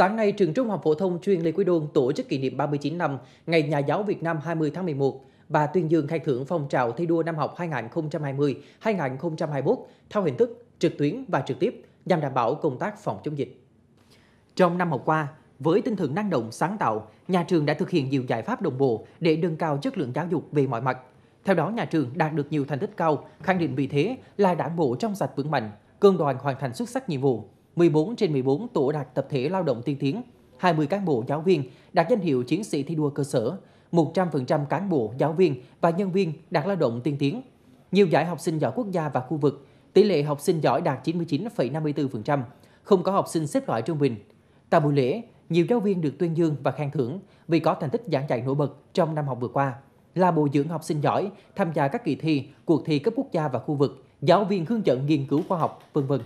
Sáng nay, trường Trung học phổ thông chuyên Lê Quý Đôn tổ chức kỷ niệm 39 năm Ngày Nhà giáo Việt Nam 20 tháng 11 và tuyên dương khai thưởng phong trào thi đua năm học 2020-2021 theo hình thức trực tuyến và trực tiếp nhằm đảm bảo công tác phòng chống dịch. Trong năm học qua, với tinh thần năng động sáng tạo, nhà trường đã thực hiện nhiều giải pháp đồng bộ để nâng cao chất lượng giáo dục về mọi mặt. Theo đó, nhà trường đạt được nhiều thành tích cao, khẳng định vị thế là đảng bộ trong sạch vững mạnh, cương đoàn hoàn thành xuất sắc nhiệm vụ, 14 trên 14 tổ đạt tập thể lao động tiên tiến, 20 cán bộ giáo viên đạt danh hiệu chiến sĩ thi đua cơ sở, 100% cán bộ, giáo viên và nhân viên đạt lao động tiên tiến. Nhiều giải học sinh giỏi quốc gia và khu vực, tỷ lệ học sinh giỏi đạt 99,54%, không có học sinh xếp loại trung bình. Tại buổi lễ, nhiều giáo viên được tuyên dương và khen thưởng vì có thành tích giảng dạy nổi bật trong năm học vừa qua là bồi dưỡng học sinh giỏi, tham gia các kỳ thi, cuộc thi cấp quốc gia và khu vực, giáo viên hướng dẫn nghiên cứu khoa học, vân vân.